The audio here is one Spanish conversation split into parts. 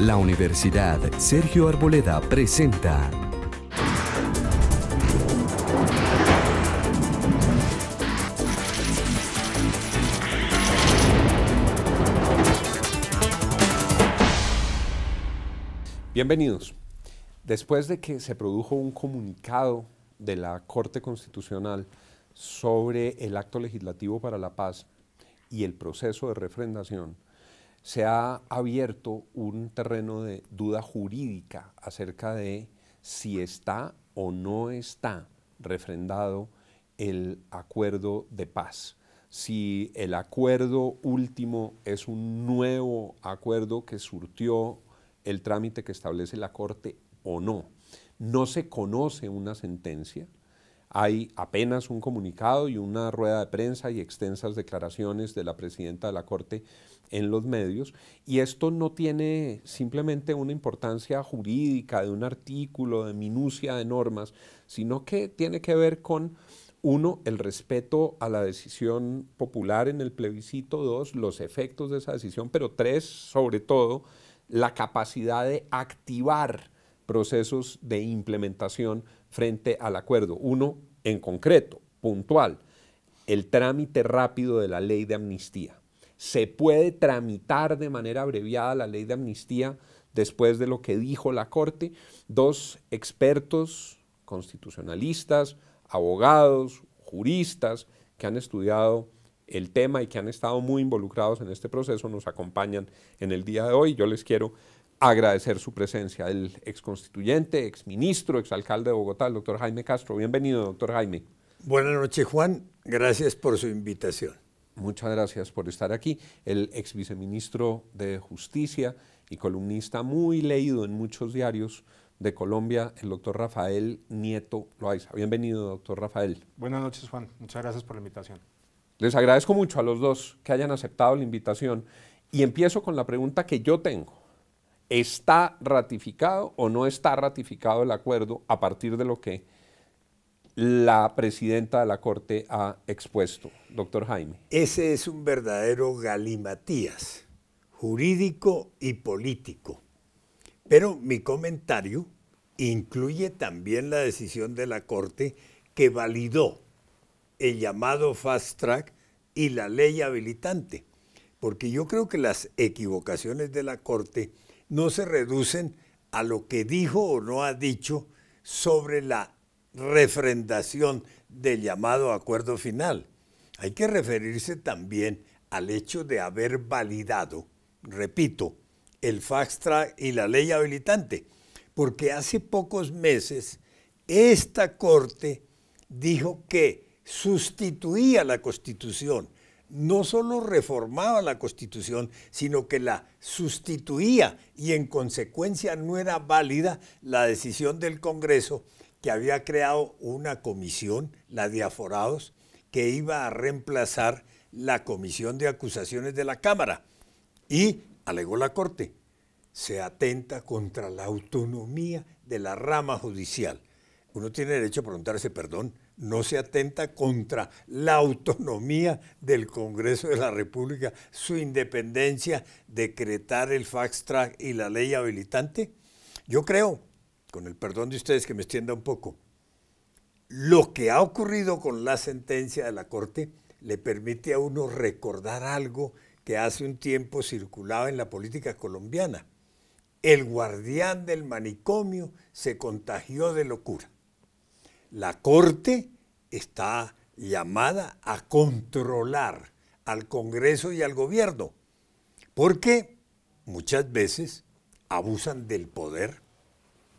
La Universidad Sergio Arboleda presenta Bienvenidos. Después de que se produjo un comunicado de la Corte Constitucional sobre el acto legislativo para la paz y el proceso de refrendación, se ha abierto un terreno de duda jurídica acerca de si está o no está refrendado el acuerdo de paz. Si el acuerdo último es un nuevo acuerdo que surtió el trámite que establece la Corte o no. No se conoce una sentencia, hay apenas un comunicado y una rueda de prensa y extensas declaraciones de la presidenta de la Corte en los medios. Y esto no tiene simplemente una importancia jurídica de un artículo, de minucia de normas, sino que tiene que ver con uno, el respeto a la decisión popular en el plebiscito, dos, los efectos de esa decisión, pero tres, sobre todo, la capacidad de activar procesos de implementación frente al acuerdo. Uno, en concreto, puntual, el trámite rápido de la ley de amnistía. Se puede tramitar de manera abreviada la ley de amnistía después de lo que dijo la Corte. Dos expertos constitucionalistas, abogados, juristas que han estudiado el tema y que han estado muy involucrados en este proceso nos acompañan en el día de hoy. Yo les quiero agradecer su presencia. El ex ex constituyente, ministro, ex alcalde de Bogotá, el doctor Jaime Castro. Bienvenido, doctor Jaime. Buenas noches, Juan. Gracias por su invitación. Muchas gracias por estar aquí. El ex viceministro de Justicia y columnista muy leído en muchos diarios de Colombia, el doctor Rafael Nieto Loaiza. Bienvenido, doctor Rafael. Buenas noches, Juan. Muchas gracias por la invitación. Les agradezco mucho a los dos que hayan aceptado la invitación y empiezo con la pregunta que yo tengo está ratificado o no está ratificado el acuerdo a partir de lo que la presidenta de la Corte ha expuesto. Doctor Jaime. Ese es un verdadero galimatías jurídico y político. Pero mi comentario incluye también la decisión de la Corte que validó el llamado fast track y la ley habilitante, porque yo creo que las equivocaciones de la Corte no se reducen a lo que dijo o no ha dicho sobre la refrendación del llamado acuerdo final. Hay que referirse también al hecho de haber validado, repito, el fast y la ley habilitante, porque hace pocos meses esta Corte dijo que sustituía la Constitución no solo reformaba la Constitución, sino que la sustituía y en consecuencia no era válida la decisión del Congreso que había creado una comisión, la de aforados, que iba a reemplazar la comisión de acusaciones de la Cámara. Y, alegó la Corte, se atenta contra la autonomía de la rama judicial. Uno tiene derecho a preguntarse, perdón, no se atenta contra la autonomía del Congreso de la República, su independencia, decretar el fax track y la ley habilitante? Yo creo, con el perdón de ustedes que me extienda un poco, lo que ha ocurrido con la sentencia de la Corte le permite a uno recordar algo que hace un tiempo circulaba en la política colombiana. El guardián del manicomio se contagió de locura. La Corte está llamada a controlar al Congreso y al gobierno, porque muchas veces abusan del poder,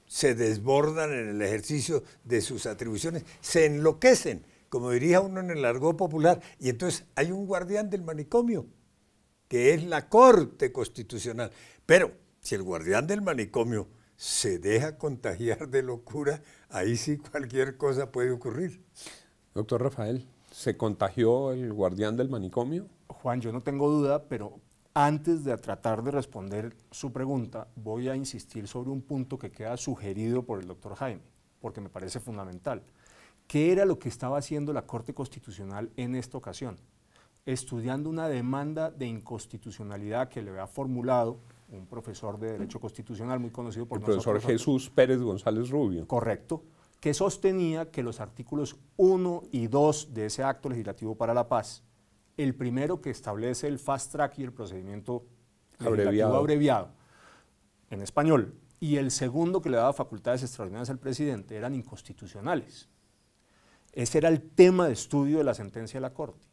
se desbordan en el ejercicio de sus atribuciones, se enloquecen, como diría uno en el argot popular, y entonces hay un guardián del manicomio, que es la Corte Constitucional. Pero si el guardián del manicomio se deja contagiar de locura, ahí sí cualquier cosa puede ocurrir. Doctor Rafael, ¿se contagió el guardián del manicomio? Juan, yo no tengo duda, pero antes de tratar de responder su pregunta, voy a insistir sobre un punto que queda sugerido por el doctor Jaime, porque me parece fundamental. ¿Qué era lo que estaba haciendo la Corte Constitucional en esta ocasión? Estudiando una demanda de inconstitucionalidad que le había formulado un profesor de Derecho Constitucional muy conocido por El profesor Jesús Pérez González Rubio. Correcto, que sostenía que los artículos 1 y 2 de ese acto legislativo para la paz, el primero que establece el fast track y el procedimiento abreviado, abreviado en español, y el segundo que le daba facultades extraordinarias al presidente, eran inconstitucionales. Ese era el tema de estudio de la sentencia de la Corte.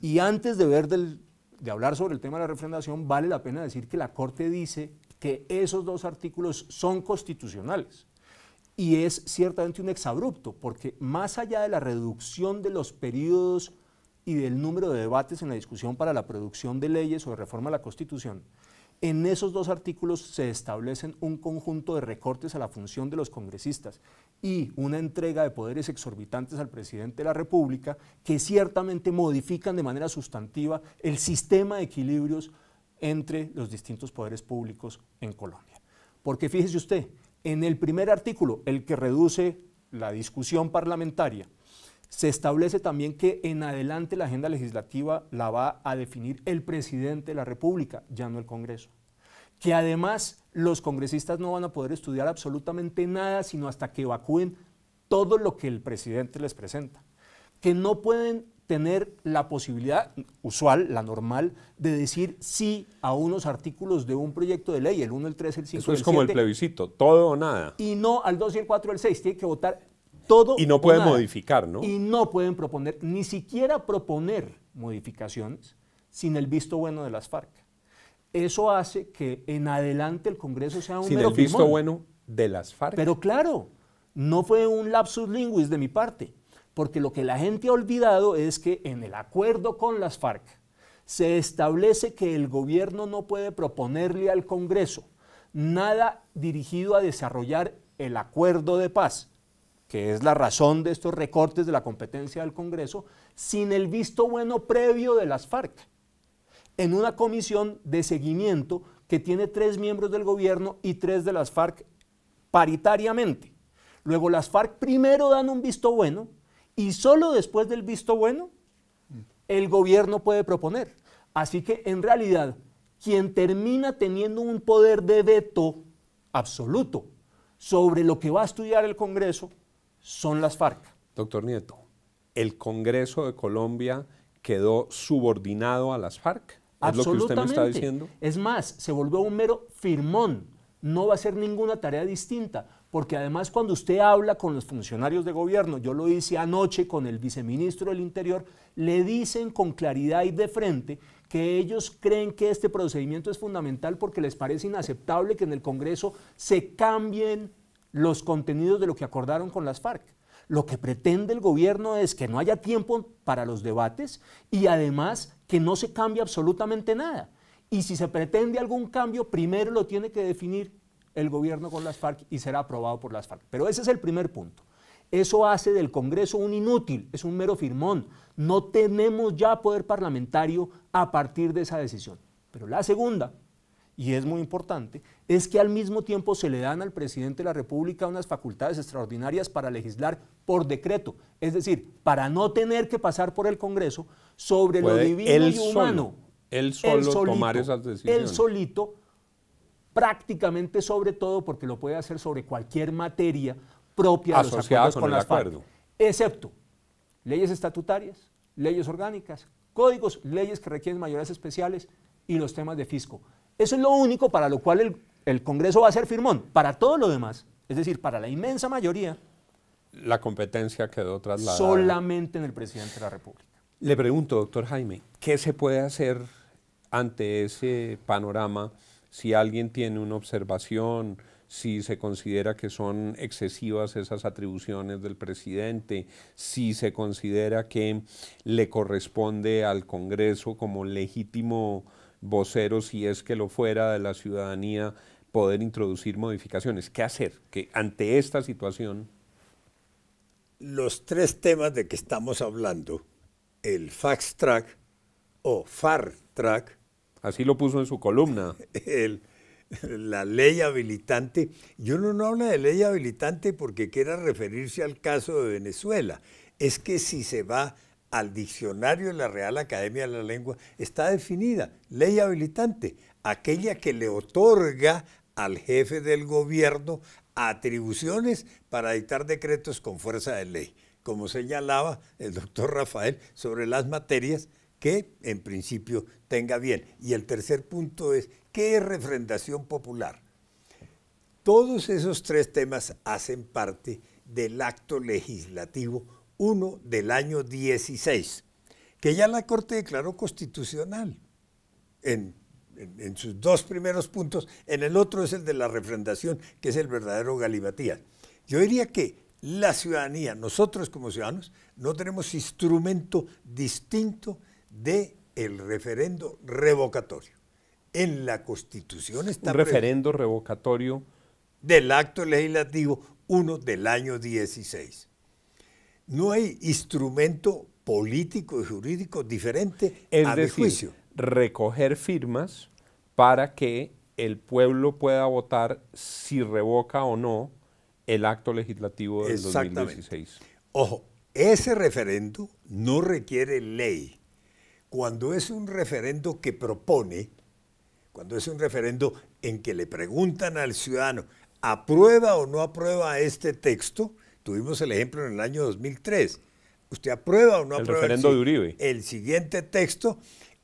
Y antes de ver del de hablar sobre el tema de la refrendación, vale la pena decir que la Corte dice que esos dos artículos son constitucionales. Y es ciertamente un exabrupto, porque más allá de la reducción de los periodos y del número de debates en la discusión para la producción de leyes o de reforma a la Constitución, en esos dos artículos se establecen un conjunto de recortes a la función de los congresistas y una entrega de poderes exorbitantes al presidente de la República que ciertamente modifican de manera sustantiva el sistema de equilibrios entre los distintos poderes públicos en Colombia. Porque fíjese usted, en el primer artículo, el que reduce la discusión parlamentaria, se establece también que en adelante la agenda legislativa la va a definir el presidente de la República, ya no el Congreso. Que además los congresistas no van a poder estudiar absolutamente nada sino hasta que evacúen todo lo que el presidente les presenta. Que no pueden tener la posibilidad usual, la normal, de decir sí a unos artículos de un proyecto de ley, el 1, el 3, el 5, el Eso es como el plebiscito, todo o nada. Y no al 2 y el 4 el 6, tiene que votar y no pueden modificar, ¿no? Y no pueden proponer, ni siquiera proponer modificaciones sin el visto bueno de las FARC. Eso hace que en adelante el Congreso sea un. Sin el visto bueno de las FARC. Pero claro, no fue un lapsus linguis de mi parte, porque lo que la gente ha olvidado es que en el acuerdo con las FARC se establece que el gobierno no puede proponerle al Congreso nada dirigido a desarrollar el acuerdo de paz que es la razón de estos recortes de la competencia del Congreso, sin el visto bueno previo de las FARC, en una comisión de seguimiento que tiene tres miembros del gobierno y tres de las FARC paritariamente. Luego las FARC primero dan un visto bueno y solo después del visto bueno el gobierno puede proponer. Así que en realidad quien termina teniendo un poder de veto absoluto sobre lo que va a estudiar el Congreso son las FARC. Doctor Nieto, ¿el Congreso de Colombia quedó subordinado a las FARC? ¿Es lo que usted me está diciendo? Es más, se volvió un mero firmón. No va a ser ninguna tarea distinta, porque además cuando usted habla con los funcionarios de gobierno, yo lo hice anoche con el viceministro del Interior, le dicen con claridad y de frente que ellos creen que este procedimiento es fundamental porque les parece inaceptable que en el Congreso se cambien los contenidos de lo que acordaron con las FARC. Lo que pretende el gobierno es que no haya tiempo para los debates y además que no se cambie absolutamente nada. Y si se pretende algún cambio, primero lo tiene que definir el gobierno con las FARC y será aprobado por las FARC. Pero ese es el primer punto. Eso hace del Congreso un inútil, es un mero firmón. No tenemos ya poder parlamentario a partir de esa decisión. Pero la segunda, y es muy importante, es que al mismo tiempo se le dan al presidente de la República unas facultades extraordinarias para legislar por decreto, es decir, para no tener que pasar por el Congreso sobre lo divino y humano. él solito, solito, prácticamente sobre todo, porque lo puede hacer sobre cualquier materia propia de los acuerdos con, las excepto leyes estatutarias, leyes orgánicas, códigos, leyes que requieren mayores especiales y los temas de fisco. Eso es lo único para lo cual el el Congreso va a ser firmón. Para todo lo demás, es decir, para la inmensa mayoría. La competencia quedó trasladada. Solamente en el presidente de la República. Le pregunto, doctor Jaime, ¿qué se puede hacer ante ese panorama si alguien tiene una observación, si se considera que son excesivas esas atribuciones del presidente, si se considera que le corresponde al Congreso como legítimo vocero, si es que lo fuera de la ciudadanía, poder introducir modificaciones. ¿Qué hacer que ante esta situación? Los tres temas de que estamos hablando, el fast track o far track. Así lo puso en su columna. la ley habilitante. Yo uno no habla de ley habilitante porque quiera referirse al caso de Venezuela. Es que si se va al diccionario de la Real Academia de la Lengua, está definida ley habilitante, aquella que le otorga al jefe del gobierno atribuciones para dictar decretos con fuerza de ley, como señalaba el doctor Rafael sobre las materias que en principio tenga bien. Y el tercer punto es, ¿qué es refrendación popular? Todos esos tres temas hacen parte del acto legislativo 1 del año 16, que ya la Corte declaró constitucional en en, sus dos primeros puntos, en el otro es el de la refrendación, que es el verdadero galimatía. Yo diría que la ciudadanía, nosotros como ciudadanos, no tenemos instrumento distinto de referendo revocatorio. En la Constitución está un referendo revocatorio del acto legislativo 1 del año 16. No hay instrumento político y jurídico diferente a mi juicio recoger firmas para que el pueblo pueda votar si revoca o no el acto legislativo del 2016. Ojo, ese referendo no requiere ley. Cuando es un referendo que propone, cuando es un referendo en que le preguntan al ciudadano, ¿aprueba o no aprueba este texto? Tuvimos el ejemplo en el año 2003. ¿Usted aprueba o no aprueba el siguiente texto?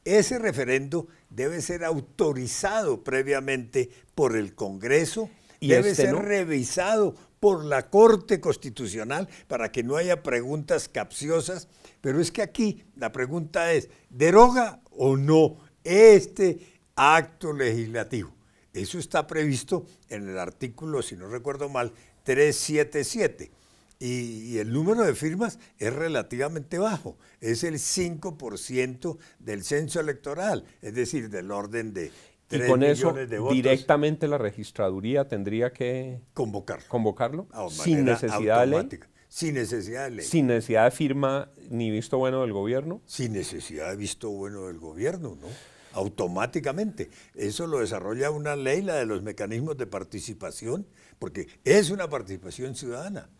Ese referendo debe ser autorizado previamente por el Congreso, ¿Y debe este ser revisado por la Corte Constitucional para que no haya preguntas capciosas. Pero es que aquí la pregunta es, ¿deroga o no este acto legislativo? Eso está previsto en el artículo, si no recuerdo mal, 377 y, el número de firmas es relativamente bajo, es el 5% del censo electoral, es decir, del orden de... 3 y con eso directamente la registraduría tendría que convocarlo, convocarlo sin necesidad Sin necesidad de Sin necesidad de firma ni visto bueno del gobierno. Sin necesidad de visto bueno del gobierno, ¿no? Automáticamente. Eso lo desarrolla una ley, la de los mecanismos de participación, porque es una participación ciudadana.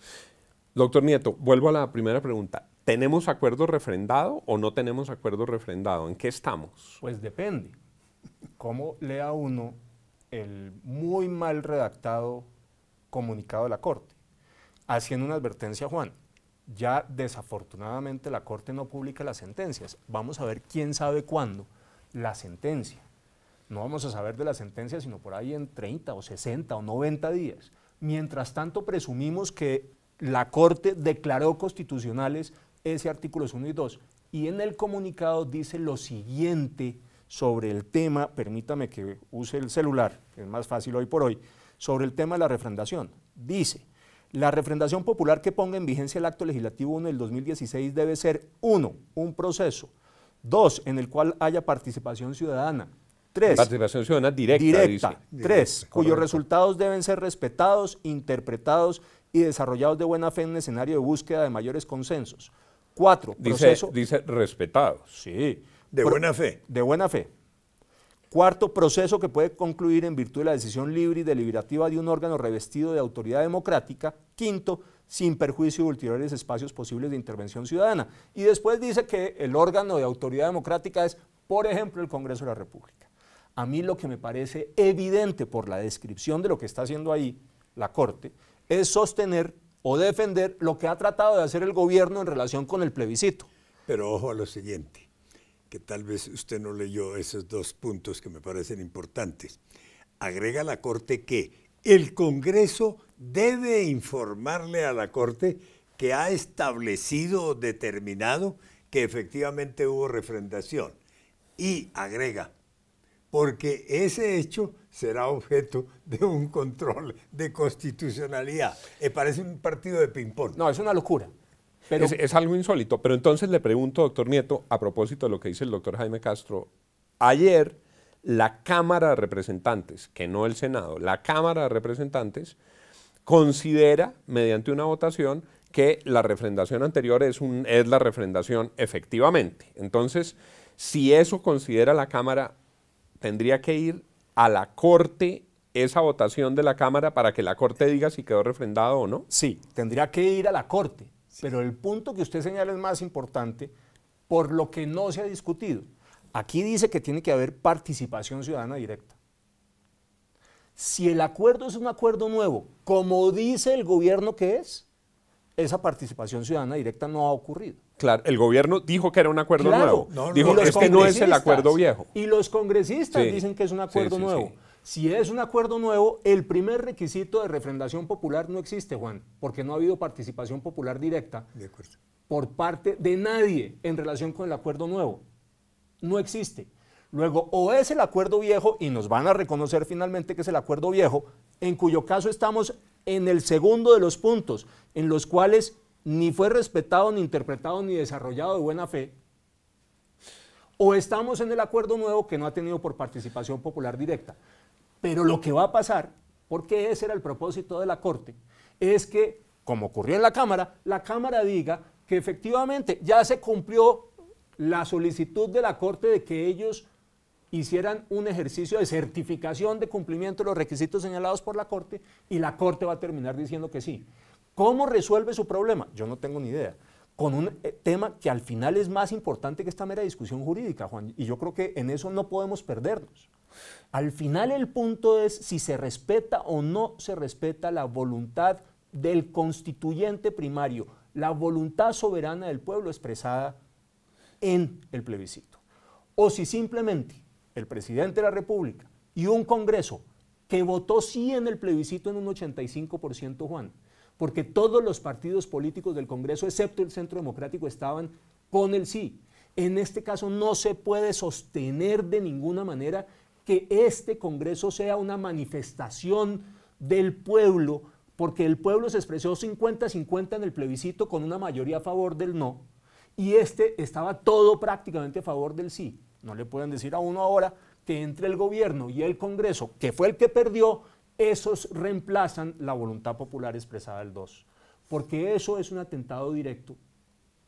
Doctor Nieto, vuelvo a la primera pregunta. ¿Tenemos acuerdo refrendado o no tenemos acuerdo refrendado? ¿En qué estamos? Pues depende. ¿Cómo lea uno el muy mal redactado comunicado de la Corte? Haciendo una advertencia, Juan. Ya desafortunadamente la Corte no publica las sentencias. Vamos a ver quién sabe cuándo la sentencia. No vamos a saber de la sentencia sino por ahí en 30 o 60 o 90 días. Mientras tanto, presumimos que la Corte declaró constitucionales ese artículo 1 y 2. Y en el comunicado dice lo siguiente sobre el tema, permítame que use el celular, es más fácil hoy por hoy, sobre el tema de la refrendación. Dice, la refrendación popular que ponga en vigencia el acto legislativo 1 del 2016 debe ser, uno, un proceso, dos, en el cual haya participación ciudadana, tres, participación ciudadana directa, tres, cuyos resultados deben ser respetados, interpretados y desarrollados de buena fe en un escenario de búsqueda de mayores consensos. Cuatro, dice, proceso, dice respetados. Sí. De buena fe. De buena fe. Cuarto, proceso que puede concluir en virtud de la decisión libre y deliberativa de un órgano revestido de autoridad democrática. Quinto, sin perjuicio de ulteriores espacios posibles de intervención ciudadana. Y después dice que el órgano de autoridad democrática es, por ejemplo, el Congreso de la República. A mí lo que me parece evidente por la descripción de lo que está haciendo ahí la Corte es sostener o defender lo que ha tratado de hacer el gobierno en relación con el plebiscito. Pero ojo a lo siguiente, que tal vez usted no leyó esos dos puntos que me parecen importantes. Agrega la Corte que el Congreso debe informarle a la Corte que ha establecido o determinado que efectivamente hubo refrendación. Y agrega, porque ese hecho será objeto de un control de constitucionalidad. Me eh, parece un partido de ping-pong. No, es una locura. Es, algo insólito. Pero entonces le pregunto, doctor Nieto, a propósito de lo que dice el doctor Jaime Castro, ayer la Cámara de Representantes, que no el Senado, la Cámara de Representantes considera, mediante una votación, que la refrendación anterior es la refrendación efectivamente. Entonces, si eso considera la Cámara, tendría que ir a la Corte esa votación de la Cámara para que la Corte diga si quedó refrendado o no? Sí, tendría que ir a la Corte, pero el punto que usted señala es más importante por lo que no se ha discutido. Aquí dice que tiene que haber participación ciudadana directa. Si el acuerdo es un acuerdo nuevo, como dice el gobierno que es, esa participación ciudadana directa no ha ocurrido. Claro, el gobierno dijo que era un acuerdo nuevo. dijo, que no es el acuerdo viejo. Y los congresistas dicen que es un acuerdo nuevo. Si es un acuerdo nuevo, el primer requisito de refrendación popular no existe, Juan, porque no ha habido participación popular directa por parte de nadie en relación con el acuerdo nuevo. No existe. Luego, o es el acuerdo viejo, y nos van a reconocer finalmente que es el acuerdo viejo, en cuyo caso estamos en el segundo de los puntos, en los cuales ni fue respetado, ni interpretado, ni desarrollado de buena fe, o estamos en el acuerdo nuevo que no ha tenido por participación popular directa. Pero lo que va a pasar, porque ese era el propósito de la Corte, es que, como ocurrió en la Cámara, la Cámara diga que efectivamente ya se cumplió la solicitud de la Corte de que ellos hicieran un ejercicio de certificación de cumplimiento de los requisitos señalados por la Corte y la Corte va a terminar diciendo que sí. ¿Cómo resuelve su problema? Yo no tengo ni idea. Con un eh, tema que al final es más importante que esta mera discusión jurídica, Juan. Y yo creo que en eso no podemos perdernos. Al final el punto es si se respeta o no se respeta la voluntad del constituyente primario, la voluntad soberana del pueblo expresada en el plebiscito. O si simplemente el presidente de la República y un Congreso que votó sí en el plebiscito en un 85%, Juan, porque todos los partidos políticos del Congreso, excepto el Centro Democrático, estaban con el sí. En este caso no se puede sostener de ninguna manera que este Congreso sea una manifestación del pueblo, porque el pueblo se expresó 50-50 en el plebiscito con una mayoría a favor del no, y este estaba todo prácticamente a favor del sí. No le pueden decir a uno ahora que entre el gobierno y el Congreso, que fue el que perdió, esos reemplazan la voluntad popular expresada el 2, porque eso es un atentado directo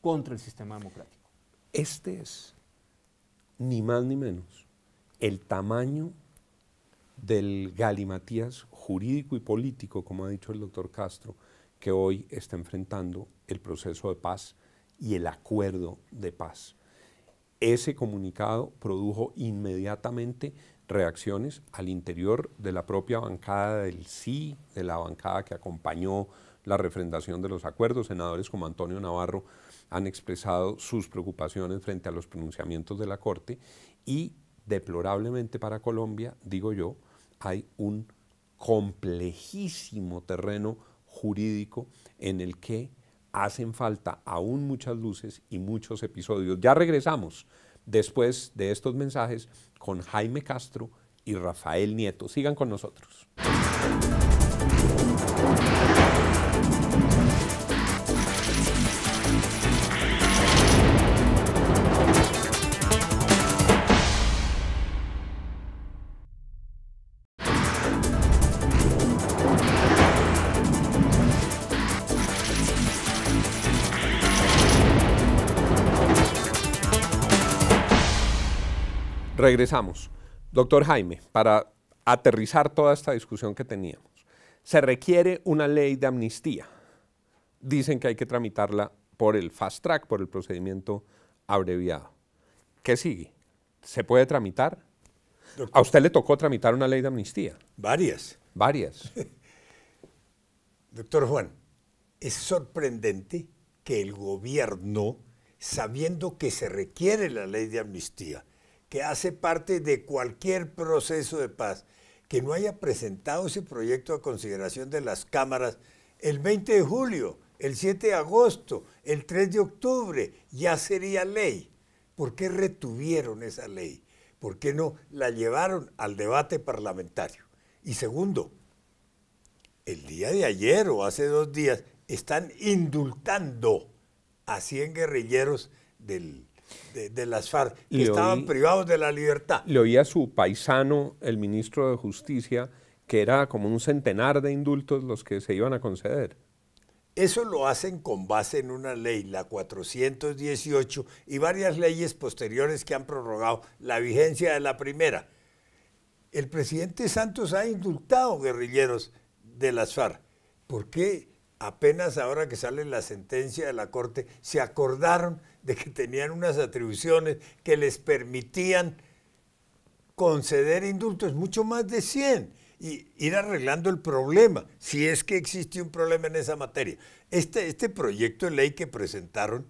contra el sistema democrático. Este es, ni más ni menos, el tamaño del galimatías jurídico y político, como ha dicho el doctor Castro, que hoy está enfrentando el proceso de paz y el acuerdo de paz. Ese comunicado produjo inmediatamente reacciones al interior de la propia bancada del sí, de la bancada que acompañó la refrendación de los acuerdos. Senadores como Antonio Navarro han expresado sus preocupaciones frente a los pronunciamientos de la Corte y deplorablemente para Colombia, digo yo, hay un complejísimo terreno jurídico en el que hacen falta aún muchas luces y muchos episodios. Ya regresamos después de estos mensajes con Jaime Castro y Rafael Nieto. Sigan con nosotros. Regresamos. Doctor Jaime, para aterrizar toda esta discusión que teníamos, se requiere una ley de amnistía. Dicen que hay que tramitarla por el fast track, por el procedimiento abreviado. ¿Qué sigue? ¿Se puede tramitar? A usted le tocó tramitar una ley de amnistía. Varias. Varias. Doctor Juan, es sorprendente que el gobierno, sabiendo que se requiere la ley de amnistía, que hace parte de cualquier proceso de paz, que no haya presentado ese proyecto a consideración de las cámaras el 20 de julio, el 7 de agosto, el 3 de octubre, ya sería ley. ¿Por qué retuvieron esa ley? ¿Por qué no la llevaron al debate parlamentario? Y segundo, el día de ayer o hace dos días están indultando a 100 guerrilleros del de, las FARC, que estaban privados de la libertad. Le oía a su paisano, el ministro de Justicia, que era como un centenar de indultos los que se iban a conceder. Eso lo hacen con base en una ley, la 418, y varias leyes posteriores que han prorrogado la vigencia de la primera. El presidente Santos ha indultado guerrilleros de las FARC. ¿Por qué apenas ahora que sale la sentencia de la Corte, se acordaron de que tenían unas atribuciones que les permitían conceder indultos, mucho más de 100, y ir arreglando el problema, si es que existe un problema en esa materia. Este, este proyecto de ley que presentaron,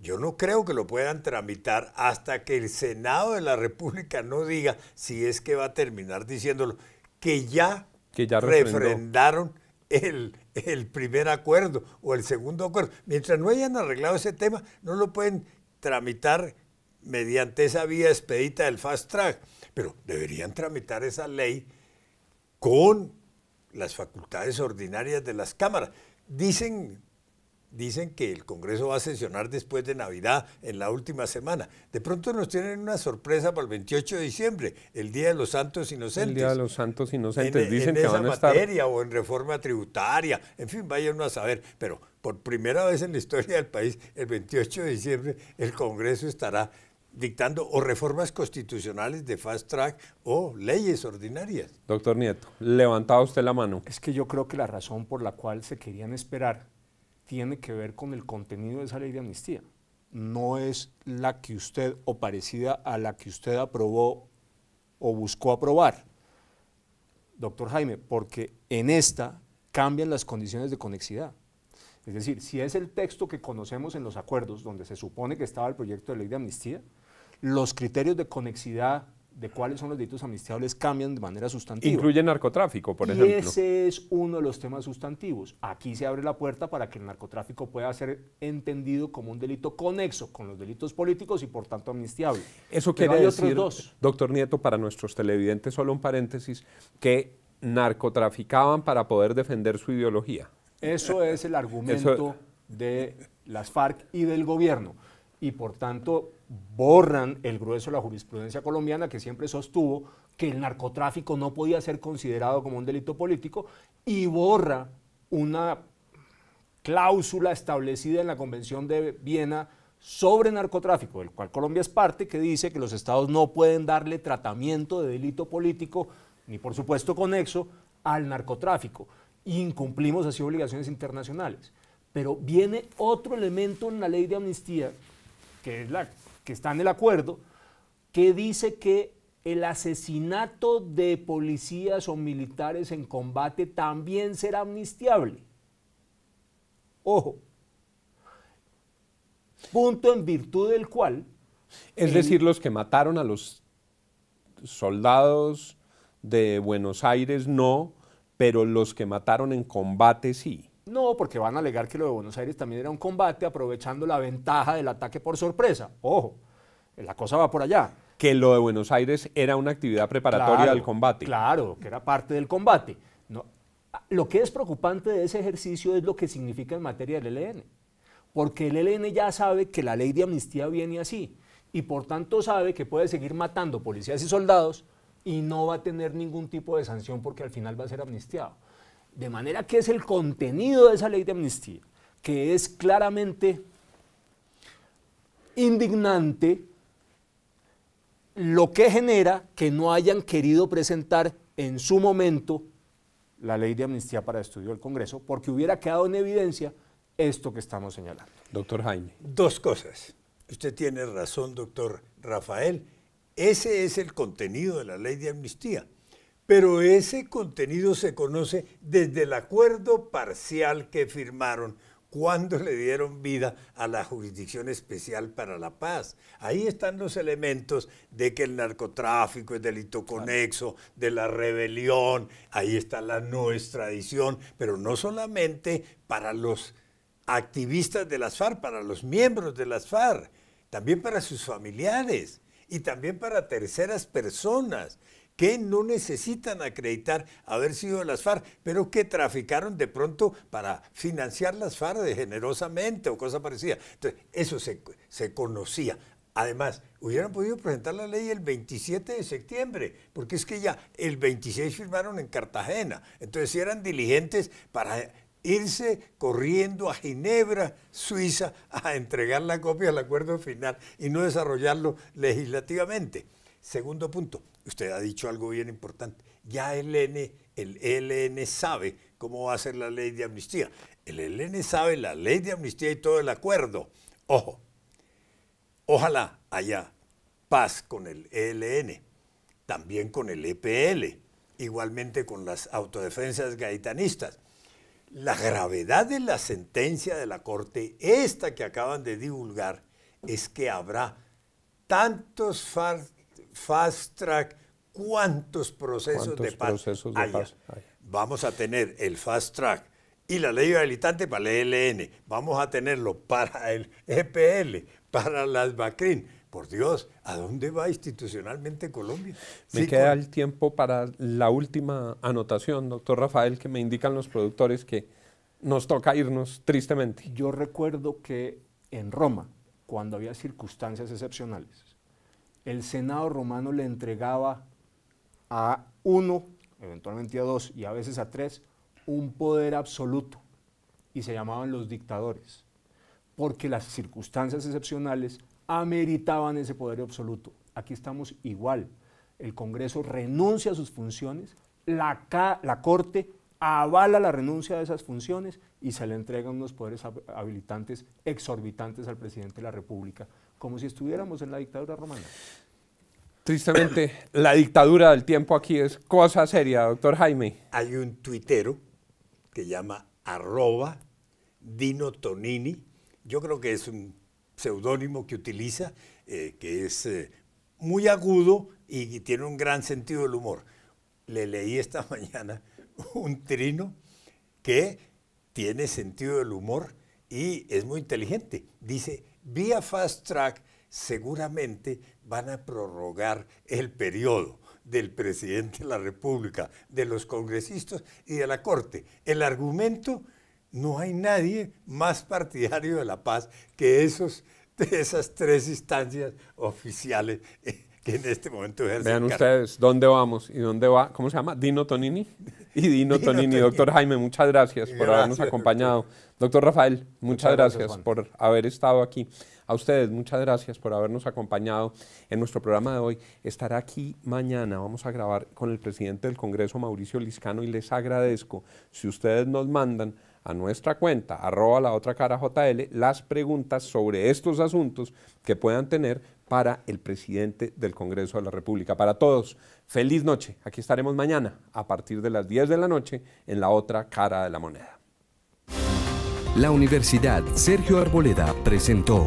yo no creo que lo puedan tramitar hasta que el Senado de la República no diga, si es que va a terminar diciéndolo, que ya, que ya refrendaron el, el primer acuerdo o el segundo acuerdo. Mientras no hayan arreglado ese tema, no lo pueden tramitar mediante esa vía expedita del fast track, pero deberían tramitar esa ley con las facultades ordinarias de las cámaras. Dicen Dicen que el Congreso va a sesionar después de Navidad, en la última semana. De pronto nos tienen una sorpresa para el 28 de diciembre, el Día de los Santos Inocentes. El Día de los Santos Inocentes, e, dicen que van a estar. materia o en reforma tributaria, en fin, vayan a saber. Pero por primera vez en la historia del país, el 28 de diciembre, el Congreso estará dictando o reformas constitucionales de fast track o leyes ordinarias. Doctor Nieto, levantaba usted la mano. Es que yo creo que la razón por la cual se querían esperar tiene que ver con el contenido de esa ley de amnistía. No es la que usted o parecida a la que usted aprobó o buscó aprobar, doctor Jaime, porque en esta cambian las condiciones de conexidad. Es decir, si es el texto que conocemos en los acuerdos, donde se supone que estaba el proyecto de ley de amnistía, los criterios de conexidad de cuáles son los delitos amnistiables cambian de manera sustantiva. Incluye narcotráfico, por y ejemplo. Ese es uno de los temas sustantivos. Aquí se abre la puerta para que el narcotráfico pueda ser entendido como un delito conexo con los delitos políticos y por tanto amnistiable. Eso quiere decir, doctor Nieto, para nuestros televidentes, solo un paréntesis, que narcotraficaban para poder defender su ideología. Eso es el argumento de las FARC y del gobierno. Y por tanto, borran el grueso de la jurisprudencia colombiana que siempre sostuvo que el narcotráfico no podía ser considerado como un delito político y borra una cláusula establecida en la Convención de Viena sobre narcotráfico, del cual Colombia es parte, que dice que los estados no pueden darle tratamiento de delito político, ni por supuesto conexo, al narcotráfico. Incumplimos así obligaciones internacionales. Pero viene otro elemento en la ley de amnistía, que es la que está en el acuerdo, que dice que el asesinato de policías o militares en combate también será amnistiable. Ojo. Punto en virtud del cual... Es decir, los que mataron a los soldados de Buenos Aires no, pero los que mataron en combate sí. No, porque van a alegar que lo de Buenos Aires también era un combate aprovechando la ventaja del ataque por sorpresa. Ojo, la cosa va por allá. Que lo de Buenos Aires era una actividad preparatoria al del combate. Claro, que era parte del combate. No, lo que es preocupante de ese ejercicio es lo que significa en materia del ELN. Porque el ELN ya sabe que la ley de amnistía viene así y por tanto sabe que puede seguir matando policías y soldados y no va a tener ningún tipo de sanción porque al final va a ser amnistiado. De manera que es el contenido de esa ley de amnistía, que es claramente indignante lo que genera que no hayan querido presentar en su momento la ley de amnistía para estudio del Congreso, porque hubiera quedado en evidencia esto que estamos señalando. Doctor Jaime. Dos cosas. Usted tiene razón, doctor Rafael. Ese es el contenido de la ley de amnistía pero ese contenido se conoce desde el acuerdo parcial que firmaron cuando le dieron vida a la Jurisdicción Especial para la Paz. Ahí están los elementos de que el narcotráfico es delito conexo, de la rebelión, ahí está la no extradición, pero no solamente para los activistas de las FARC, para los miembros de las FARC, también para sus familiares y también para terceras personas que no necesitan acreditar haber sido de las FARC, pero que traficaron de pronto para financiar las FARC generosamente o cosa parecida. Entonces, eso se, conocía. Además, hubieran podido presentar la ley el 27 de septiembre, porque es que ya el 26 firmaron en Cartagena. Entonces, si eran diligentes para irse corriendo a Ginebra, Suiza, a entregar la copia del acuerdo final y no desarrollarlo legislativamente. Segundo punto, usted ha dicho algo bien importante. Ya el el ELN sabe cómo va a ser la ley de amnistía. El ELN sabe la ley de amnistía y todo el acuerdo. Ojo, ojalá haya paz con el ELN, también con el EPL, igualmente con las autodefensas gaitanistas. La gravedad de la sentencia de la Corte, esta que acaban de divulgar, es que habrá tantos fast track cuántos procesos, de, paz Vamos a tener el fast track y la ley habilitante para la ELN. Vamos a tenerlo para el EPL, para las BACRIN. Por Dios, ¿a dónde va institucionalmente Colombia? Me queda el tiempo para la última anotación, doctor Rafael, que me indican los productores que nos toca irnos tristemente. Yo recuerdo que en Roma, cuando había circunstancias excepcionales, el Senado romano le entregaba a uno, eventualmente a dos y a veces a tres, un poder absoluto y se llamaban los dictadores, porque las circunstancias excepcionales ameritaban ese poder absoluto. Aquí estamos igual. El Congreso renuncia a sus funciones, la, la Corte avala la renuncia de esas funciones y se le entregan unos poderes habilitantes exorbitantes al presidente de la República, como si estuviéramos en la dictadura romana. Tristemente, la dictadura del tiempo aquí es cosa seria, doctor Jaime. Hay un tuitero que llama arroba Dino Tonini. Yo creo que es un seudónimo que utiliza, eh, que es eh, muy agudo y, y tiene un gran sentido del humor. Le leí esta mañana un trino que tiene sentido del humor y es muy inteligente. Dice, vía fast track seguramente van a prorrogar el periodo del presidente de la República, de los congresistas y de la Corte. El argumento, no hay nadie más partidario de la paz que esos, de esas tres instancias oficiales eh, que en este momento ejercen. Vean ustedes dónde vamos y dónde va, ¿cómo se llama? Dino Tonini. Y Dino, Tonini, doctor Jaime, muchas gracias, por habernos acompañado. Doctor, Rafael, muchas, gracias por haber estado aquí. A ustedes muchas gracias por habernos acompañado en nuestro programa de hoy. Estará aquí mañana, vamos a grabar con el presidente del Congreso, Mauricio Liscano, y les agradezco si ustedes nos mandan a nuestra cuenta, arroba la otra cara JL, las preguntas sobre estos asuntos que puedan tener para el presidente del Congreso de la República. Para todos, feliz noche. Aquí estaremos mañana a partir de las 10 de la noche en la otra cara de la moneda. La Universidad Sergio Arboleda presentó